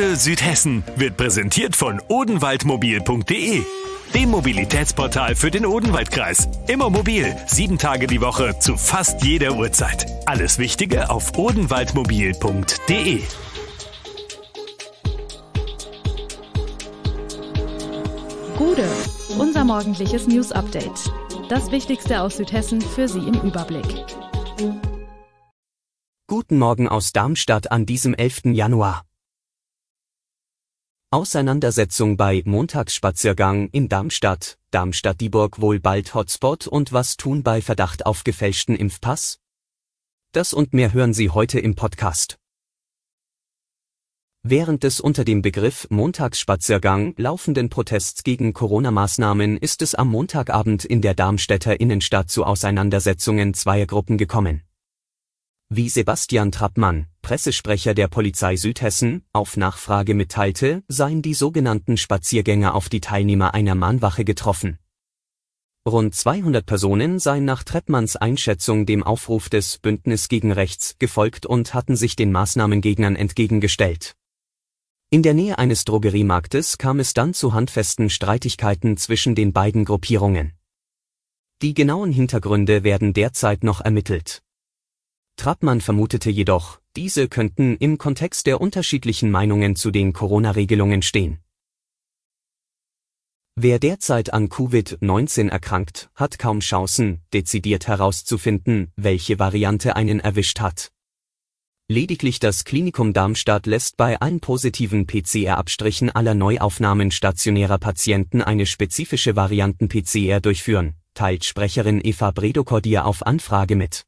Gute Südhessen wird präsentiert von odenwaldmobil.de, dem Mobilitätsportal für den Odenwaldkreis. Immer mobil, sieben Tage die Woche zu fast jeder Uhrzeit. Alles Wichtige auf odenwaldmobil.de. Gute, unser morgendliches News Update. Das Wichtigste aus Südhessen für Sie im Überblick. Guten Morgen aus Darmstadt an diesem 11. Januar. Auseinandersetzung bei Montagsspaziergang in Darmstadt, Darmstadt-Dieburg wohl bald Hotspot und was tun bei Verdacht auf gefälschten Impfpass? Das und mehr hören Sie heute im Podcast. Während des unter dem Begriff Montagsspaziergang laufenden Protests gegen Corona-Maßnahmen ist es am Montagabend in der Darmstädter Innenstadt zu Auseinandersetzungen zweier Gruppen gekommen. Wie Sebastian Trappmann, Pressesprecher der Polizei Südhessen auf Nachfrage mitteilte, seien die sogenannten Spaziergänger auf die Teilnehmer einer Mahnwache getroffen. Rund 200 Personen seien nach Treppmanns Einschätzung dem Aufruf des Bündnis gegen Rechts gefolgt und hatten sich den Maßnahmengegnern entgegengestellt. In der Nähe eines Drogeriemarktes kam es dann zu handfesten Streitigkeiten zwischen den beiden Gruppierungen. Die genauen Hintergründe werden derzeit noch ermittelt. Trappmann vermutete jedoch, diese könnten im Kontext der unterschiedlichen Meinungen zu den Corona-Regelungen stehen. Wer derzeit an Covid-19 erkrankt, hat kaum Chancen, dezidiert herauszufinden, welche Variante einen erwischt hat. Lediglich das Klinikum Darmstadt lässt bei allen positiven PCR-Abstrichen aller Neuaufnahmen stationärer Patienten eine spezifische Varianten-PCR durchführen, teilt Sprecherin Eva Bredokordier auf Anfrage mit.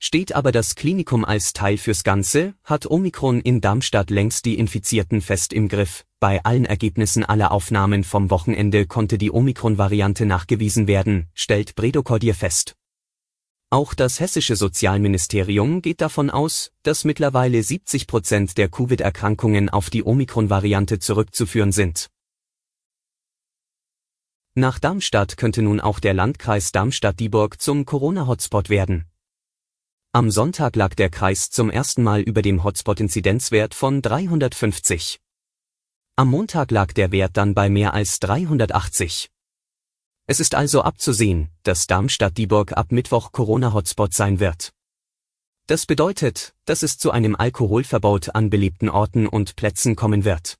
Steht aber das Klinikum als Teil fürs Ganze, hat Omikron in Darmstadt längst die Infizierten fest im Griff. Bei allen Ergebnissen aller Aufnahmen vom Wochenende konnte die Omikron-Variante nachgewiesen werden, stellt Bredokordier fest. Auch das hessische Sozialministerium geht davon aus, dass mittlerweile 70 Prozent der Covid-Erkrankungen auf die Omikron-Variante zurückzuführen sind. Nach Darmstadt könnte nun auch der Landkreis Darmstadt-Dieburg zum Corona-Hotspot werden. Am Sonntag lag der Kreis zum ersten Mal über dem Hotspot-Inzidenzwert von 350. Am Montag lag der Wert dann bei mehr als 380. Es ist also abzusehen, dass Darmstadt-Dieburg ab Mittwoch Corona-Hotspot sein wird. Das bedeutet, dass es zu einem Alkoholverbot an beliebten Orten und Plätzen kommen wird.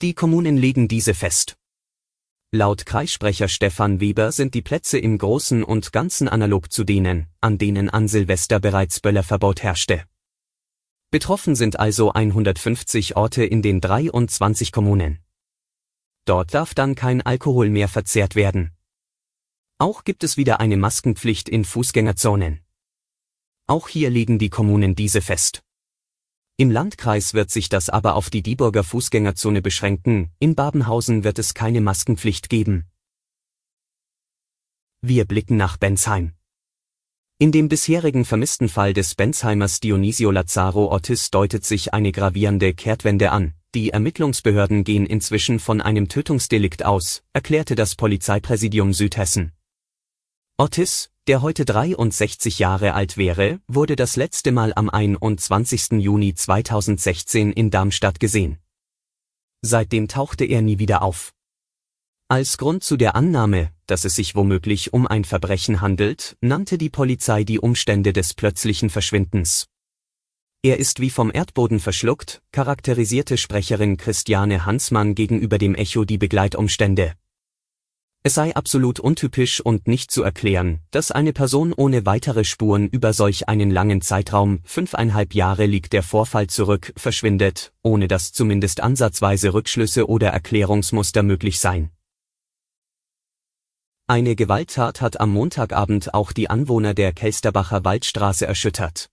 Die Kommunen legen diese fest. Laut Kreissprecher Stefan Weber sind die Plätze im Großen und Ganzen analog zu denen, an denen an Silvester bereits Böllerverbot herrschte. Betroffen sind also 150 Orte in den 23 Kommunen. Dort darf dann kein Alkohol mehr verzehrt werden. Auch gibt es wieder eine Maskenpflicht in Fußgängerzonen. Auch hier legen die Kommunen diese fest. Im Landkreis wird sich das aber auf die Dieburger Fußgängerzone beschränken, in Babenhausen wird es keine Maskenpflicht geben. Wir blicken nach Bensheim. In dem bisherigen vermissten Fall des Bensheimers Dionisio Lazaro Ottis deutet sich eine gravierende Kehrtwende an. Die Ermittlungsbehörden gehen inzwischen von einem Tötungsdelikt aus, erklärte das Polizeipräsidium Südhessen. Ottis, der heute 63 Jahre alt wäre, wurde das letzte Mal am 21. Juni 2016 in Darmstadt gesehen. Seitdem tauchte er nie wieder auf. Als Grund zu der Annahme, dass es sich womöglich um ein Verbrechen handelt, nannte die Polizei die Umstände des plötzlichen Verschwindens. Er ist wie vom Erdboden verschluckt, charakterisierte Sprecherin Christiane Hansmann gegenüber dem Echo die Begleitumstände. Es sei absolut untypisch und nicht zu erklären, dass eine Person ohne weitere Spuren über solch einen langen Zeitraum, fünfeinhalb Jahre liegt der Vorfall zurück, verschwindet, ohne dass zumindest ansatzweise Rückschlüsse oder Erklärungsmuster möglich seien. Eine Gewalttat hat am Montagabend auch die Anwohner der Kelsterbacher Waldstraße erschüttert.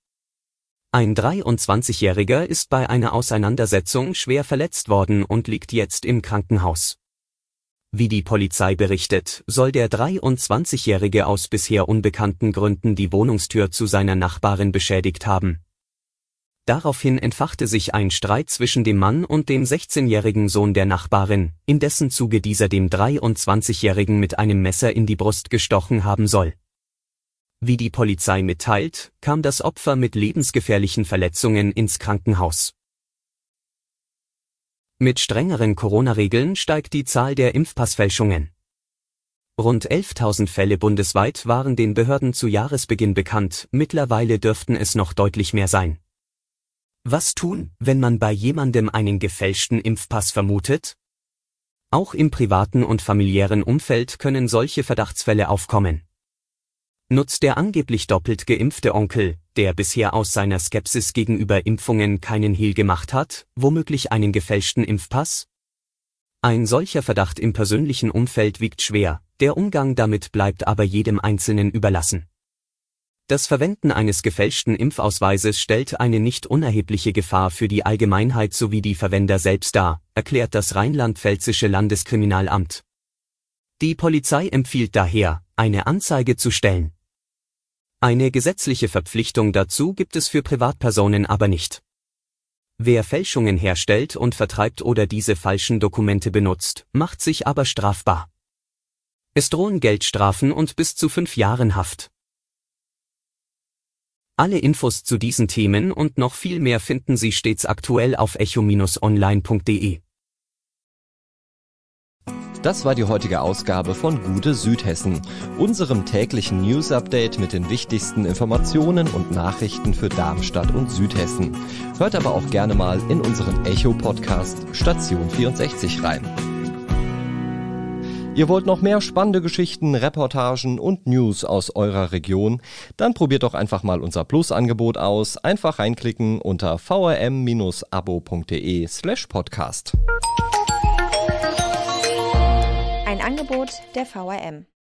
Ein 23-Jähriger ist bei einer Auseinandersetzung schwer verletzt worden und liegt jetzt im Krankenhaus. Wie die Polizei berichtet, soll der 23-Jährige aus bisher unbekannten Gründen die Wohnungstür zu seiner Nachbarin beschädigt haben. Daraufhin entfachte sich ein Streit zwischen dem Mann und dem 16-jährigen Sohn der Nachbarin, in dessen Zuge dieser dem 23-jährigen mit einem Messer in die Brust gestochen haben soll. Wie die Polizei mitteilt, kam das Opfer mit lebensgefährlichen Verletzungen ins Krankenhaus mit strengeren Corona-Regeln steigt die Zahl der Impfpassfälschungen. Rund 11.000 Fälle bundesweit waren den Behörden zu Jahresbeginn bekannt, mittlerweile dürften es noch deutlich mehr sein. Was tun, wenn man bei jemandem einen gefälschten Impfpass vermutet? Auch im privaten und familiären Umfeld können solche Verdachtsfälle aufkommen nutzt der angeblich doppelt geimpfte Onkel, der bisher aus seiner Skepsis gegenüber Impfungen keinen Hehl gemacht hat, womöglich einen gefälschten Impfpass? Ein solcher Verdacht im persönlichen Umfeld wiegt schwer, der Umgang damit bleibt aber jedem Einzelnen überlassen. Das Verwenden eines gefälschten Impfausweises stellt eine nicht unerhebliche Gefahr für die Allgemeinheit sowie die Verwender selbst dar, erklärt das rheinland-pfälzische Landeskriminalamt. Die Polizei empfiehlt daher, eine Anzeige zu stellen. Eine gesetzliche Verpflichtung dazu gibt es für Privatpersonen aber nicht. Wer Fälschungen herstellt und vertreibt oder diese falschen Dokumente benutzt, macht sich aber strafbar. Es drohen Geldstrafen und bis zu fünf Jahren Haft. Alle Infos zu diesen Themen und noch viel mehr finden Sie stets aktuell auf echo-online.de. Das war die heutige Ausgabe von Gute Südhessen, unserem täglichen News-Update mit den wichtigsten Informationen und Nachrichten für Darmstadt und Südhessen. Hört aber auch gerne mal in unseren Echo-Podcast Station 64 rein. Ihr wollt noch mehr spannende Geschichten, Reportagen und News aus eurer Region? Dann probiert doch einfach mal unser Plus-Angebot aus. Einfach reinklicken unter vrm-abo.de slash podcast. Angebot der VRM.